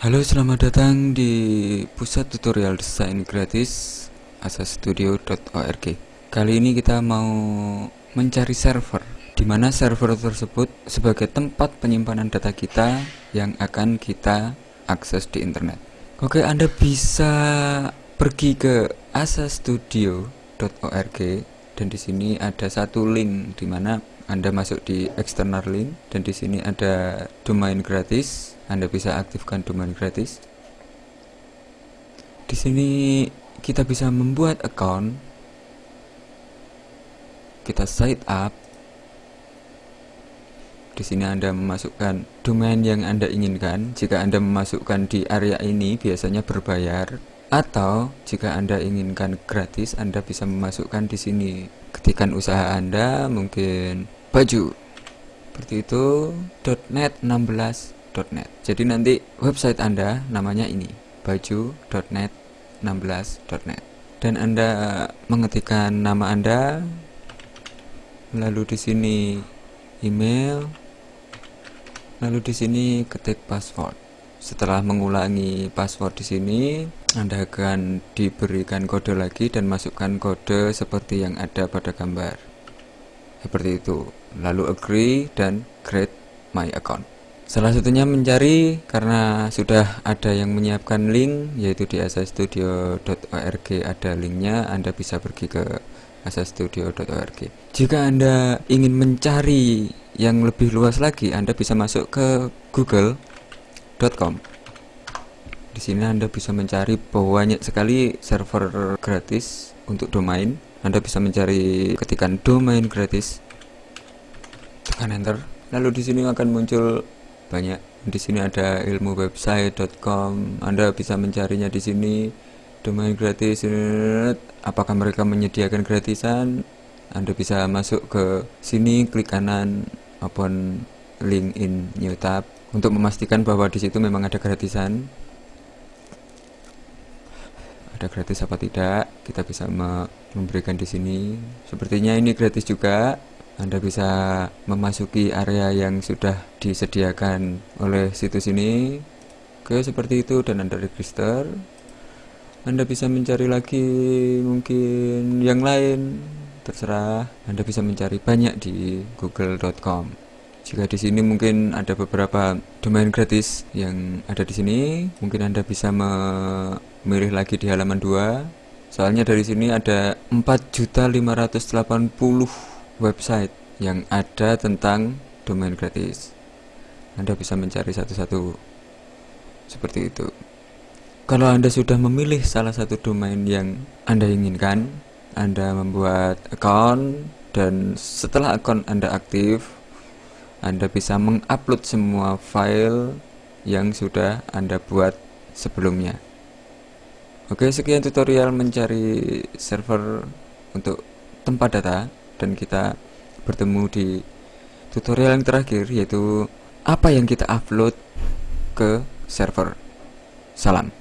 Halo, selamat datang di pusat tutorial desain gratis asastudio.org. Kali ini kita mau mencari server, di mana server tersebut sebagai tempat penyimpanan data kita yang akan kita akses di internet. Oke, Anda bisa pergi ke asastudio.org dan di sini ada satu link di mana anda masuk di external link dan di sini ada domain gratis. Anda bisa aktifkan domain gratis. Di sini kita bisa membuat account. Kita sign up. Di sini Anda memasukkan domain yang Anda inginkan. Jika Anda memasukkan di area ini biasanya berbayar atau jika Anda inginkan gratis Anda bisa memasukkan di sini ketikan usaha Anda mungkin baju seperti itu .net .net. jadi nanti website anda namanya ini baju.net 16.net dan anda mengetikkan nama anda lalu di sini email lalu di sini ketik password setelah mengulangi password di sini anda akan diberikan kode lagi dan masukkan kode seperti yang ada pada gambar seperti itu. Lalu agree dan create my account. Salah satunya mencari karena sudah ada yang menyiapkan link yaitu di asa-studio.org ada linknya Anda bisa pergi ke asa-studio.org Jika Anda ingin mencari yang lebih luas lagi Anda bisa masuk ke google.com Di sini Anda bisa mencari banyak sekali server gratis untuk domain anda bisa mencari ketikan domain gratis. Tekan enter. Lalu di sini akan muncul banyak. Di sini ada ilmu website.com. Anda bisa mencarinya di sini domain gratis. Apakah mereka menyediakan gratisan? Anda bisa masuk ke sini klik kanan open link in new tab untuk memastikan bahwa di situ memang ada gratisan ada gratis apa tidak kita bisa memberikan di sini sepertinya ini gratis juga anda bisa memasuki area yang sudah disediakan oleh situs ini oke seperti itu dan Anda register Anda bisa mencari lagi mungkin yang lain terserah Anda bisa mencari banyak di google.com jika di sini mungkin ada beberapa domain gratis yang ada di sini mungkin Anda bisa me milih lagi di halaman 2 soalnya dari sini ada 4.580 website yang ada tentang domain gratis Anda bisa mencari satu-satu seperti itu kalau Anda sudah memilih salah satu domain yang Anda inginkan Anda membuat account dan setelah account Anda aktif Anda bisa mengupload semua file yang sudah Anda buat sebelumnya Oke, sekian tutorial mencari server untuk tempat data dan kita bertemu di tutorial yang terakhir yaitu apa yang kita upload ke server. Salam.